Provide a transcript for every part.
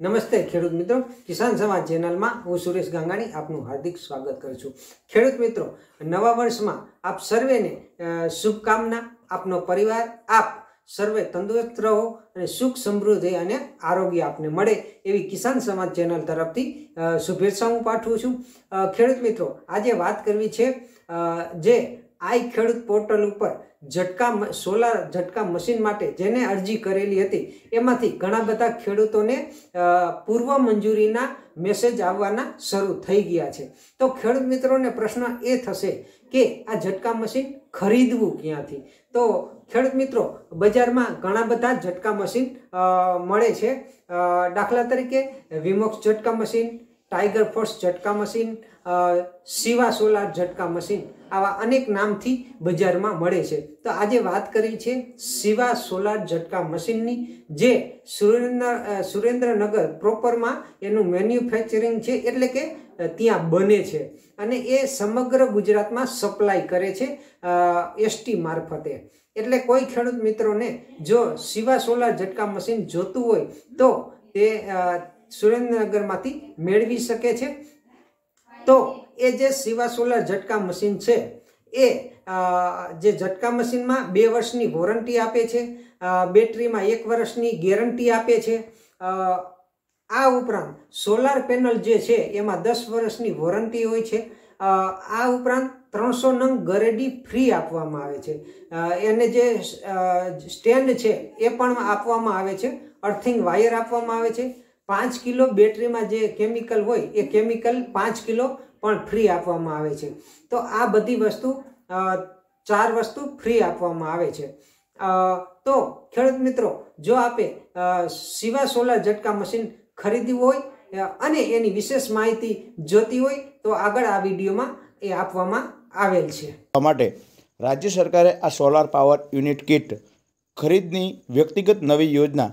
નમસ્તે ખેડૂત મિત્રો કિસાન સમાજ ચેનલમાં હું સુરેશ ગાંગાણી આપનું હાર્દિક સ્વાગત કરું છું ખેડૂત મિત્રો નવા વર્ષમાં આપ સર્વેને શુભકામના આપનો પરિવાર આપ સર્વે તંદુરસ્ત રહો અને સુખ સમૃદ્ધિ અને આરોગ્ય આપને મળે એવી કિસાન સમાજ ચેનલ તરફથી શુભેચ્છા હું પાઠવું છું ખેડૂત મિત્રો આજે વાત કરવી છે જે આઈ ખેડૂત પોર્ટલ ઉપર ઝટકા સોલાર ઝટકા મશીન માટે જેને અરજી કરેલી હતી એમાંથી ઘણા બધા ખેડૂતોને પૂર્વ મંજૂરીના મેસેજ આવવાના શરૂ થઈ ગયા છે તો ખેડૂત મિત્રોને પ્રશ્ન એ થશે કે આ ઝટકા મશીન ખરીદવું ક્યાંથી તો ખેડૂત મિત્રો બજારમાં ઘણા બધા ઝટકા મશીન મળે છે દાખલા તરીકે વિમોક્ષ ઝટકા મશીન ટાઈગર ફોર્સ ઝટકા મશીન શિવા સોલાર ઝટકા મશીન આવા અનેક નામથી બજારમાં મળે છે તો આજે વાત કરી છે શિવા સોલાર ઝટકા મશીનની જે સુરેન્દ્ર સુરેન્દ્રનગર પ્રોપરમાં એનું મેન્યુફેક્ચરિંગ છે એટલે કે ત્યાં બને છે અને એ સમગ્ર ગુજરાતમાં સપ્લાય કરે છે એસટી મારફતે એટલે કોઈ ખેડૂત મિત્રોને જો શિવા સોલાર ઝટકા મશીન જોતું હોય તો તે સુરેન્દ્રનગરમાંથી મેળવી શકે છે તો એ જે શિવા સોલર ઝટકા મશીન છે એ જે ઝટકા મશીનમાં બે વર્ષની વોરંટી આપે છે બેટરીમાં એક વર્ષની ગેરંટી આપે છે આ ઉપરાંત સોલાર પેનલ જે છે એમાં દસ વર્ષની વોરંટી હોય છે આ ઉપરાંત ત્રણસો નંગ ગરેડી ફ્રી આપવામાં આવે છે એને જે સ્ટેન્ડ છે એ પણ આપવામાં આવે છે અર્થિંગ વાયર આપવામાં આવે છે પાંચ કિલો બેટરીમાં જે કેમિકલ હોય એ કેમિકલ પાંચ કિલો પણ ફ્રી આપવામાં આવે છે તો આ બધી વસ્તુ ચાર વસ્તુ ફ્રી આપવામાં આવે છે તો ખેડૂત મિત્રો જો આપે સિવા સોલાર ઝટકા મશીન ખરીદવું હોય અને એની વિશેષ માહિતી જોતી હોય તો આગળ આ વિડીયોમાં એ આપવામાં આવેલ છે માટે રાજ્ય સરકારે આ સોલાર પાવર યુનિટ કિટ ખરીદની વ્યક્તિગત નવી યોજના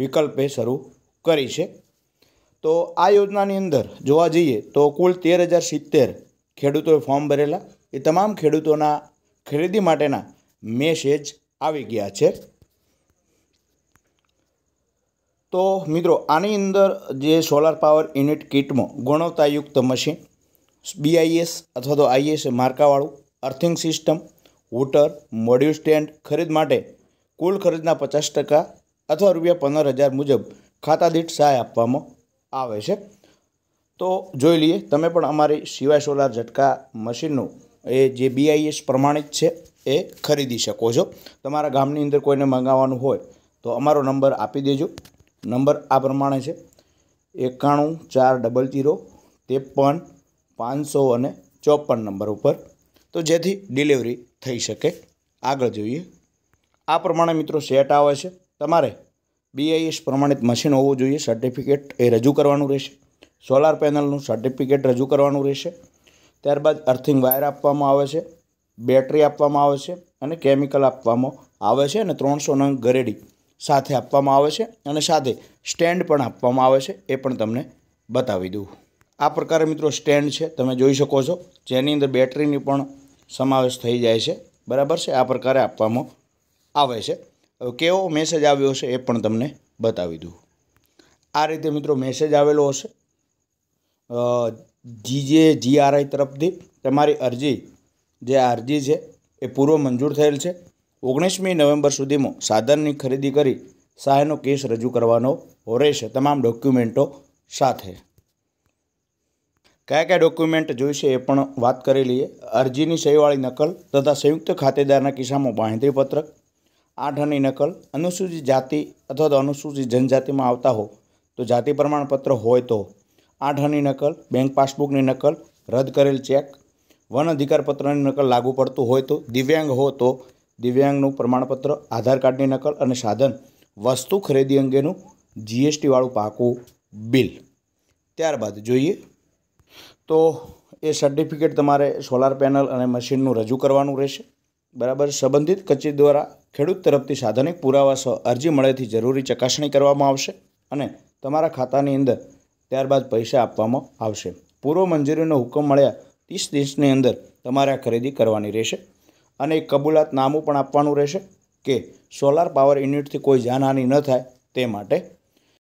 વિકલ્પે શરૂ કરી છે તો આ યોજનાની અંદર જોવા જઈએ તો કુલ તેર હજાર સિત્તેર ખેડૂતોએ ફોર્મ ભરેલા એ તમામ ખેડૂતોના ખરીદી માટેના મેસેજ આવી ગયા છે તો મિત્રો આની અંદર જે સોલાર પાવર યુનિટ કિટમાં ગુણવત્તાયુક્ત મશીન બીઆઈએસ અથવા તો આઈએસ માર્કાવાળું earthing system water module stand ખરીદ માટે કુલ ખરીદના પચાસ ટકા અથવા રૂપિયા પંદર હજાર મુજબ ખાતા દીઠ સહાય આપવામાં આવે છે તો જોઈ લઈએ તમે પણ અમારી સિવાય સોલાર ઝટકા મશીનનું એ જે બીઆઈએસ પ્રમાણિત છે એ ખરીદી શકો છો તમારા ગામની અંદર કોઈને મંગાવવાનું હોય તો અમારો નંબર આપી દેજો નંબર આ પ્રમાણે છે એકાણું ચાર ડબલ જીરો ત્રેપન પાંચસો અને ચોપન નંબર ઉપર તો જેથી ડિલિવરી થઈ શકે આગળ જોઈએ આ પ્રમાણે મિત્રો સેટ આવે છે તમારે બીઆઈએસ પ્રમાણિત મશીન હોવું જોઈએ સર્ટિફિકેટ એ રજૂ કરવાનું રહેશે સોલાર પેનલનું સર્ટિફિકેટ રજૂ કરવાનું રહેશે ત્યારબાદ અર્થિંગ વાયર આપવામાં આવે છે બેટરી આપવામાં આવે છે અને કેમિકલ આપવામાં આવે છે અને ત્રણસો નંગ ગરેડી સાથે આપવામાં આવે છે અને સાથે સ્ટેન્ડ પણ આપવામાં આવે છે એ પણ તમને બતાવી દઉં આ પ્રકારે મિત્રો સ્ટેન્ડ છે તમે જોઈ શકો છો જેની અંદર બેટરીની પણ સમાવેશ થઈ જાય છે બરાબર છે આ પ્રકારે આપવામાં આવે છે કેવો મેસેજ આવ્યો હશે એ પણ તમને બતાવી દઉં આ રીતે મિત્રો મેસેજ આવેલો હશે જી જીજે જીઆરઆઈ તરફથી તમારી અરજી જે આ અરજી છે એ પૂર્વ મંજૂર થયેલ છે ઓગણીસમી નવેમ્બર સુધીમાં સાધનની ખરીદી કરી સહાયનો કેસ રજૂ કરવાનો રહેશે તમામ ડોક્યુમેન્ટો સાથે કયા કયા ડોક્યુમેન્ટ જોઈશે એ પણ વાત કરી લઈએ અરજીની સહીવાળી નકલ તથા સંયુક્ત ખાતેદારના કિસ્સામાં બાંહેધરી આઠની નકલ અનુસૂચિત જાતિ અથવા તો અનુસૂચિત જનજાતિમાં આવતા હો તો જાતિ પ્રમાણપત્ર હોય તો આઠની નકલ બેંક પાસબુકની નકલ રદ કરેલ ચેક વન અધિકારપત્રની નકલ લાગુ પડતું હોય તો દિવ્યાંગ હો તો દિવ્યાંગનું પ્રમાણપત્ર આધાર કાર્ડની નકલ અને સાધન વસ્તુ ખરીદી અંગેનું જીએસટીવાળું પાકું બિલ ત્યારબાદ જોઈએ તો એ સર્ટિફિકેટ તમારે સોલાર પેનલ અને મશીનનું રજૂ કરવાનું રહેશે બરાબર સંબંધિત કચેરી દ્વારા ખેડૂત તરફથી સાધનિક પુરાવા સહ અરજી મળેથી જરૂરી ચકાસણી કરવામાં આવશે અને તમારા ખાતાની અંદર ત્યારબાદ પૈસા આપવામાં આવશે પૂર્વ મંજૂરીનો હુકમ મળ્યા ત્રીસ દિવસની અંદર તમારે આ ખરીદી કરવાની રહેશે અને એક કબૂલાતનામું પણ આપવાનું રહેશે કે સોલાર પાવર યુનિટથી કોઈ જાનહાનિ ન થાય તે માટે